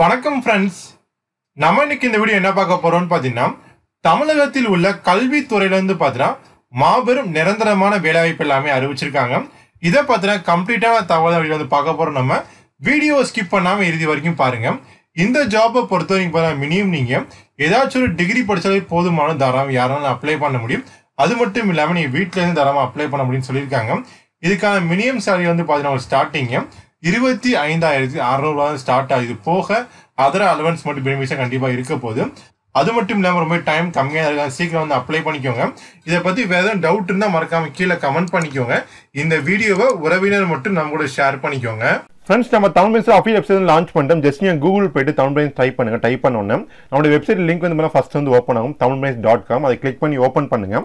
வணக்கம் ஃப்ரெண்ட்ஸ் நம்ம இன்னைக்கு இந்த வீடியோ என்ன பார்க்க போறோம்னு பார்த்தீங்கன்னா தமிழகத்தில் உள்ள கல்வித்துறையில இருந்து பார்த்தீங்கன்னா மாபெரும் நிரந்தரமான வேலைவாய்ப்பு எல்லாமே அறிவிச்சிருக்காங்க இதை பார்த்தீங்கன்னா கம்ப்ளீட்டான தகவல் வந்து பார்க்க போறோம் நம்ம வீடியோ ஸ்கிப் பண்ணாமல் இறுதி வரைக்கும் பாருங்க இந்த ஜாப்பை பொறுத்த வரைக்கும் பார்த்தீங்கன்னா மினிமம் நீங்கள் ஏதாச்சும் ஒரு டிகிரி படித்தாலே போதுமான தரம் யாராலும் அப்ளை பண்ண முடியும் அது மட்டும் இல்லாமல் நீங்கள் வீட்டிலேருந்து தரமாக அப்ளை பண்ண முடியும்னு சொல்லியிருக்காங்க இதுக்கான மினிமம் சேலரி வந்து பார்த்தீங்கன்னா ஒரு ஸ்டார்டிங்கு இருபத்தி ஐந்தாயிரத்தி அறநூறுவா ஸ்டார்ட் ஆகுது போக அதர் அலவன்ஸ் மட்டும் பெனிஃபிட்ஸாக கண்டிப்பாக இருக்க போது அது மட்டும் இல்லாமல் ரொம்ப டைம் கம்மியாக இருக்கா சீக்கிரம் வந்து அப்ளை பண்ணிக்கோங்க இதை பற்றி வேறு எதுவும் டவுட் இருந்தால் மறக்காமல் கீழே கமெண்ட் பண்ணிக்கோங்க இந்த வீடியோவை உறவினர் மட்டும் நம்ம கூட ஷேர் பண்ணிக்கோங்க ஃப்ரெண்ட்ஸ் நம்ம தமிழ் பிளேஸ் அஃபீல் வெப்சைட் லான்ச் பண்ணிட்டோம் ஜஸ்ட் நீங்கள் கூகுள் போய்ட்டு தமிழ் பிளேஸ் டைப் பண்ணுங்க டைப் பண்ணோன்னே நம்மளோட வெப்சைட் லிங்க் வந்து ஃபஸ்ட் வந்து ஓப்பன் ஆகும் தமிழ் பிளேஸ் டாட் காம் அதை கிளிக் பண்ணி ஓப்பன் பண்ணுங்க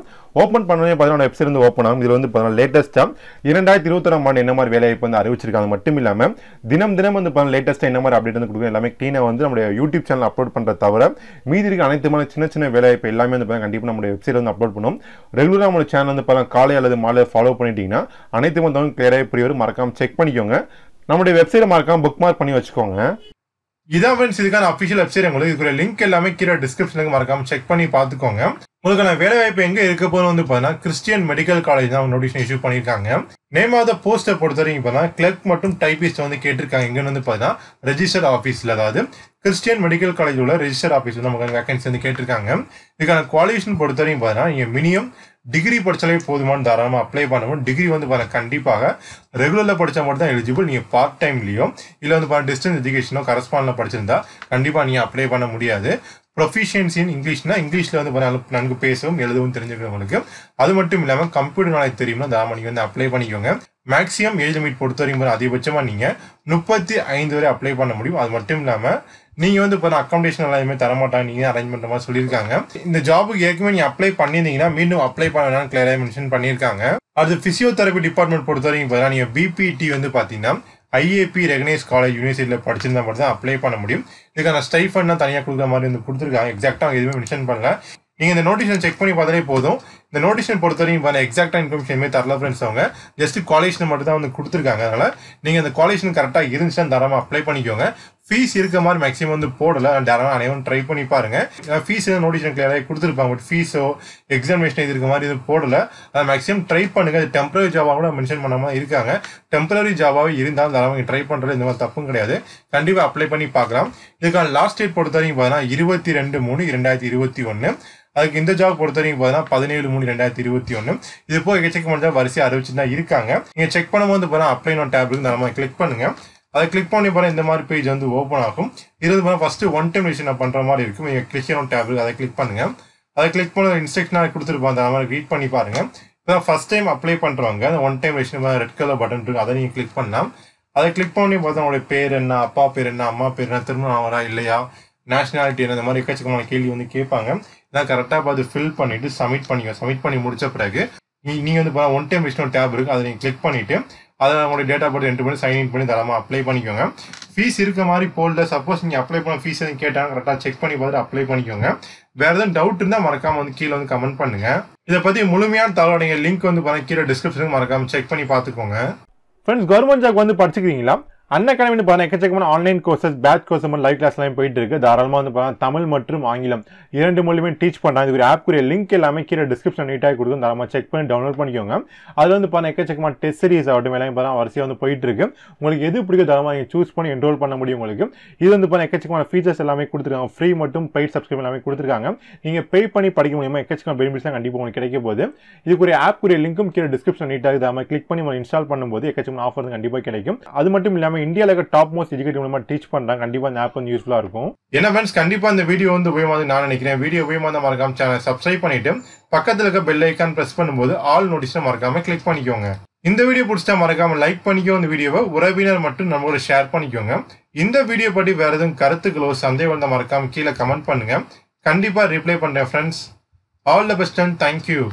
ஓப்பன் பண்ணோடனே பார்த்தீங்கன்னா வெப்சைட் வந்து ஓப்பன் ஆகும் இதில் வந்து பார்த்தீங்கன்னா லேட்டஸ்ட்டாக இரண்டாயிரத்தி இருபத்தொராம் ஆண்டு என்ன மாதிரி வேலை வந்து அறிவிச்சிருக்காங்க மட்டும் இல்லாமல் தினம் தினம் வந்து பார்த்தீங்கன்னா லேட்டஸ்ட்டாக என்ன மாதிரி அப்டேட் வந்து கொடுக்கும் எல்லாமே க்ளீனாக வந்து நம்மளுடைய யூடியூப் சேனல் அப்லோட் பண்ணுற தவிர மீதி இருக்க அனைத்து மாதிரி சின்ன சின்ன வேலை இப்போ எல்லாமே வந்து பார்த்தீங்கன்னா கண்டிப்பாக நம்மளுடைய வெப்சைட் வந்து அப்லோட் பண்ணும் ரெகுலராக நம்மளோட சேனல் வந்து பார்த்தீங்கன்னா காலை அல்லது மாலை ஃபாலோ பண்ணிட்டீங்கன்னா அனைத்து வந்து கிளியராக புரியவர் மறக்காமல் செக் பண்ணிக்கோங்க நம்முடைய வெப்சைட் மார்க்காம புக் மார்க் பண்ணி வச்சுக்கோங்க இதான் ஃப்ரெண்ட்ஸ் இதுக்கான அஃபிஷியல் வெப்சைட் உங்களுக்கு இதுக்குள்ள லிங்க் எல்லாமே கீழே டிஸ்கிரிப்ஷனுக்கு மறக்காம செக் பண்ணி பார்த்துக்கோங்க உங்களுக்கான வேலை வாய்ப்பு எங்க இருக்க போகணும் வந்து பார்த்தீங்கன்னா கிறிஸ்டியன் மெடிக்கல் காலேஜ் தான் நோட்டிஃபிகேஷன் இஷ்யூ பண்ணியிருக்காங்க நேம் ஆஃப் த போஸ்ட்டை பொறுத்த வரைக்கும் பார்த்தீங்கன்னா கிளர்க் மற்றும் டைபிஸ்ட் வந்து கேட்டிருக்காங்க எங்கன்னு வந்து பார்த்தீங்கன்னா ரெஜிஸ்டர் ஆஃபீஸில் அதாவது கிறிஸ்டியன் மெடிக்கல் காலேஜ் உள்ள ரெஜிஸ்டர் ஆஃபீஸில் நமக்கு வேகன்சி வந்து கேட்டிருக்காங்க இதுக்கான குவாலிஃபிகேஷன் பொறுத்த வரைக்கும் பார்த்தீங்கன்னா நீங்கள் மினிமம் டிகிரி படித்தாலே போதுமான தாராளமாக அப்ளை பண்ணுவோம் டிகிரி வந்து பாருங்க கண்டிப்பாக ரெகுலரில் படித்தா மட்டும் தான் எலிஜிபிள் நீங்கள் பார்ட் டைம்லேயோ இல்லை வந்து பாருங்கள் டிஸ்டன்ஸ் எஜுகேஷனோ கரஸ்பாண்டில் படிச்சிருந்தா கண்டிப்பாக நீங்கள் அப்ளை பண்ண முடியாது ப்ரொஃபிஷியன்சி இன் இங்கிலீஷ்னா இங்கிலீஷில் வந்து பாருங்கள் நன்கு பேசவும் எழுதவும் தெரிஞ்சுக்கிறவங்களுக்கு அது மட்டும் இல்லாமல் கம்ப்யூட்டர் நாளைக்கு தெரியும்னா தாராளமாக நீங்கள் வந்து அப்ளை பண்ணிக்கோங்க மேக்ஸிமம் ஏஜ் லிமிட் பொறுத்த வரைக்கும் அதிகபட்சமாக நீங்கள் முப்பத்தி ஐந்து வரை அப்ளை பண்ண முடியும் அது மட்டும் இல்லாமல் நீங்கள் வந்து இப்போ அக்காமடேஷன் எல்லாமே தரமாட்டாங்க நீங்கள் அரேஞ்ச் பண்ணுற மாதிரி சொல்லியிருக்காங்க இந்த ஜாபுக்கு ஏற்கனவே நீங்கள் அப்ளை பண்ணியிருந்தீங்கன்னா மீண்டும் அப்ளை பண்ண வேணாம்னு கிளியராக மென்ஷன் பண்ணியிருக்காங்க அது ஃபிசியோதெரபி டிபார்ட்மெண்ட் பொறுத்த வரைக்கும் பார்த்தீங்கன்னா நீங்கள் பிபிடி வந்து பார்த்தீங்கன்னா ஐஏபி ரெகனைஸ் காலேஜ் யூனிவர்சிட்டியில் படிச்சிருந்தா மட்டும் தான் அப்ளை பண்ண முடியும் இதுக்கான ஸ்டைஃபண்ட்னா தனியாக கொடுக்குற மாதிரி வந்து கொடுத்துருக்காங்க எக்ஸாக்டாக எதுவுமே மென்ஷன் பண்ணல நீங்கள் இந்த நோட்டீஸை செக் பண்ணி பார்த்தாலே போதும் இந்த பொறுத்த பொறுத்தவரையும் வர எக்ஸாக்டாக இன்ஃபர்மேஷன் தரல ஃப்ரெண்ட்ஸ் அவங்க ஜஸ்ட் காலேஜில் மட்டும் தான் வந்து கொடுத்துருக்காங்க அதனால் நீங்கள் அந்த காலேஜ்னு கரெக்டாக இருந்துச்சுன்னா தரமாக அப்ளை பண்ணிக்கோங்க ஃபீஸ் இருக்க மாதிரி மேக்ஸிமம் வந்து போடலை தரமாக அனைவரும் ட்ரை பண்ணி பாருங்கள் ஃபீஸ் எதுவும் நோட்டீஸ் கிளியராக கொடுத்துருப்பாங்க பட் ஃபீஸோ எக்ஸாமினேஷன் இது இருக்க மாதிரி எதுவும் போடலை அதை மேக்ஸிமம் ட்ரை பண்ணுங்கள் அது டெம்பரரி ஜாபாக கூட மென்ஷன் பண்ணாமல் இருக்காங்க டெம்பரரி ஜாபாகவே இருந்தாலும் தரவங்க ட்ரை பண்ணுறது இந்த மாதிரி தப்பும் கிடையாது கண்டிப்பாக அப்ளை பண்ணி பார்க்கலாம் இதுக்கான லாஸ்ட் டேட் பொறுத்த வரைக்கும் பார்த்தீங்கன்னா இருபத்தி ரெண்டு மூணு இரண்டாயிரத்தி இருபத்தி ஒன்று அதுக்கு இந்த ஜாப் பொறுத்த வரைக்கும் பார்த்தீங்கன்னா பதினேழு மூணு ரெண்டாயிரத்தி இருபத்தி ஒன்று இது போக எக்கச்சக்கமான வரிசை அறிவிச்சு தான் இருக்காங்க நீங்கள் செக் பண்ணும்போது பாருங்கள் அப்ளை நோ டேப் இருந்து நம்ம கிளிக் பண்ணுங்க அதை கிளிக் பண்ணி பாருங்கள் இந்த மாதிரி பேஜ் வந்து ஓப்பன் ஆகும் இருபது பாருங்கள் ஃபஸ்ட்டு ஒன் டைம் விஷயம் பண்ணுற மாதிரி இருக்கும் நீங்கள் கிளிக்கணும் டேப் அதை கிளிக் பண்ணுங்க அதை கிளிக் பண்ண இன்ஸ்ட்ரக்ஷனாக கொடுத்துருப்பாங்க அந்த மாதிரி ரீட் பண்ணி பாருங்க இப்போ ஃபஸ்ட் டைம் அப்ளை பண்ணுறவங்க அந்த ஒன் டைம் விஷயம் ரெட் கலர் பட்டன் இருக்குது அதை நீங்கள் கிளிக் பண்ணலாம் அதை கிளிக் பண்ணி பார்த்தா உங்களுடைய பேர் என்ன அப்பா பேர் என்ன அம்மா பேர் என்ன திருமணம் ஆவரா இல்லையா நேஷனாலிட்டி என்ன இந்த மாதிரி எக்கச்சக்கமான கேள்வி வந்து கேட்பாங்க இதான் கரெக்டாக பார்த்து ஃபில் பண்ணிவிட்டு சப்மிட் பண்ணிக்கோ சப்மிட் பண்ணி முடிச்ச பிறகு நீ நீங்கள் வந்து ஒன் டைம் விஷ்ணு டேப் இருக்குது அதை நீங்கள் கிளிக் பண்ணிவிட்டு அதை உங்களுடைய டேட்டா போட்டு என்ட்ரி பண்ணி சைன் இன் பண்ணி தரமாக அப்ளை பண்ணிக்கோங்க ஃபீஸ் இருக்க மாதிரி போல்ட சப்போஸ் நீங்கள் அப்ளை பண்ண ஃபீஸ் எதுவும் கேட்டாங்க கரெக்டாக செக் பண்ணி பார்த்துட்டு அப்ளை பண்ணிக்கோங்க வேறு எதுவும் டவுட் இருந்தால் மறக்காமல் வந்து கீழே வந்து கமெண்ட் பண்ணுங்கள் இதை பற்றி முழுமையான தகவல் நீங்கள் லிங்க் வந்து பார்த்தீங்கன்னா கீழே டிஸ்கிரிப்ஷனுக்கு மறக்காமல் செக் பண்ணி பார்த்துக்கோங்க ஃப்ரெண்ட்ஸ் கவர்மெண்ட் ஜாப் வந்து படிச்சுக்கிறீங்களா அன்ன அகாடமின்னு பார்த்தா எக்கச்சக்கமான ஆன்லைன் கோர்சஸ் பேட்ச் கோர்ஸ் மாதிரி லைவ் கிளாஸ்லாம் போயிட்டு இருக்கு தாராளமாக வந்து பார்த்தா தமிழ் மற்றும் ஆங்கிலம் இரண்டு மொழியுமே டீச் பண்ணுறாங்க இது ஒரு ஆப்க்குரிய லிங்க் எல்லாமே கீழே டிஸ்கிரிப்ஷன் நீட்டாக கொடுக்கும் தாராளமாக செக் பண்ணி டவுன்லோட் பண்ணிக்கோங்க அதில் வந்து பார்த்தா எக்கச்சக்கமான டெஸ்ட் சீரிஸ் ஆகட்டும் எல்லாமே பார்த்தா வரிசையாக வந்து போயிட்டு இருக்கு உங்களுக்கு எது பிடிக்கும் தாராளமாக நீங்கள் சூஸ் பண்ணி என்ரோல் பண்ண முடியும் உங்களுக்கு இது வந்து பார்த்தா எக்கச்சக்கமான ஃபீச்சர்ஸ் எல்லாமே கொடுத்துருக்காங்க ஃப்ரீ மற்றும் பெய்ட் சப்ஸ்கிரைப் எல்லாமே கொடுத்துருக்காங்க நீங்கள் பே பண்ணி படிக்க முடியுமா எக்கச்சக்கமான பெனிஃபிட்ஸ் தான் கண்டிப்பாக உங்களுக்கு கிடைக்க போகுது இதுக்குரிய ஆப்க்குரிய லிங்க்கும் கீழே டிஸ்கிரிப்ஷன் நீட்டாக இருக்குது கிளிக் பண்ணி உங்களுக்கு இன்ஸ்டால் பண்ணும்போது எக்கச்சக்கமான ஆஃபர் கண்டிப்பாக கிடைக்கும் அது மட்டும் இல்லாமல் எல்லாமே இந்தியாவில் இருக்க டாப் மோஸ்ட் எஜுகேட்டிவ் மூலமாக டீச் பண்றாங்க கண்டிப்பாக இந்த ஆப் வந்து யூஸ்ஃபுல்லாக இருக்கும் என்ன ஃப்ரெண்ட்ஸ் கண்டிப்பாக இந்த வீடியோ வந்து உபயோகமாக நான் நினைக்கிறேன் வீடியோ உபயோகமாக மறக்காம சேனல் சப்ஸ்கிரைப் பண்ணிட்டு பக்கத்தில் இருக்க பெல் ஐக்கான் ப்ரெஸ் பண்ணும்போது ஆல் நோட்டீஸை மறக்காம கிளிக் பண்ணிக்கோங்க இந்த வீடியோ பிடிச்சா மறக்காம லைக் பண்ணிக்கோ இந்த வீடியோவை உறவினர் மட்டும் நம்மளோட ஷேர் பண்ணிக்கோங்க இந்த வீடியோ பற்றி வேற எதுவும் கருத்துக்களோ சந்தேகம் இருந்தால் மறக்காம கீழே கமெண்ட் பண்ணுங்க கண்டிப்பாக ரிப்ளை பண்ணுறேன் friends all the best and thank you